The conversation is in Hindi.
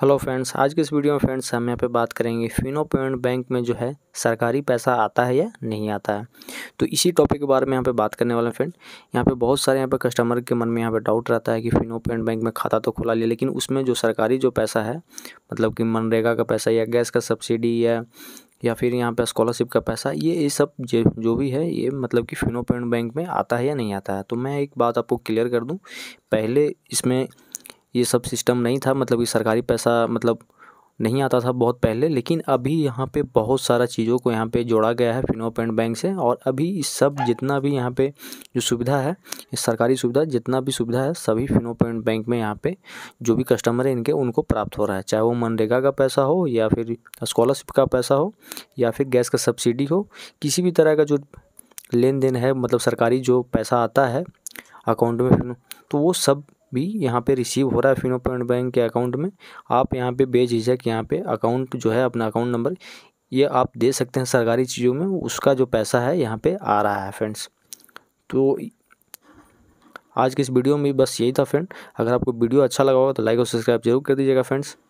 हेलो फ्रेंड्स आज के इस वीडियो में फ्रेंड्स हम यहाँ पे बात करेंगे फिनो पेमेंट बैंक में जो है सरकारी पैसा आता है या नहीं आता है तो इसी टॉपिक के बारे में यहाँ पे बात करने वाले हैं फ्रेंड यहाँ पे बहुत सारे यहाँ पे कस्टमर के मन में यहाँ पे डाउट रहता है कि फिनो पेमेंट बैंक में खाता तो खुला लिया लेकिन उसमें जो सरकारी जो पैसा है मतलब कि मनरेगा का पैसा या गैस का सब्सिडी या या फिर यहाँ पे स्कॉलरशिप का पैसा ये ये सब जो भी है ये मतलब कि फिनो पेमेंट बैंक में आता है या नहीं आता है तो मैं एक बात आपको क्लियर कर दूँ पहले इसमें ये सब सिस्टम नहीं था मतलब कि सरकारी पैसा मतलब नहीं आता था बहुत पहले लेकिन अभी यहाँ पे बहुत सारा चीज़ों को यहाँ पे जोड़ा गया है फिनो पेंट बैंक से और अभी सब जितना भी यहाँ पे जो सुविधा है सरकारी सुविधा जितना भी सुविधा है सभी फिनो पेंट बैंक में यहाँ पे जो भी कस्टमर हैं इनके उनको प्राप्त हो रहा है चाहे वो मनरेगा का पैसा हो या फिर स्कॉलरशिप का पैसा हो या फिर गैस का सब्सिडी हो किसी भी तरह का जो लेन देन है मतलब सरकारी जो पैसा आता है अकाउंट में तो वो सब भी यहाँ पे रिसीव हो रहा है फिनो पेमेंट बैंक के अकाउंट में आप यहाँ पे बेझिझक यहाँ पे अकाउंट जो है अपना अकाउंट नंबर ये आप दे सकते हैं सरकारी चीज़ों में उसका जो पैसा है यहाँ पे आ रहा है फ्रेंड्स तो आज के इस वीडियो में बस यही था फ्रेंड अगर आपको वीडियो अच्छा लगा हो तो लाइक और सब्सक्राइब जरूर कर दीजिएगा फ्रेंड्स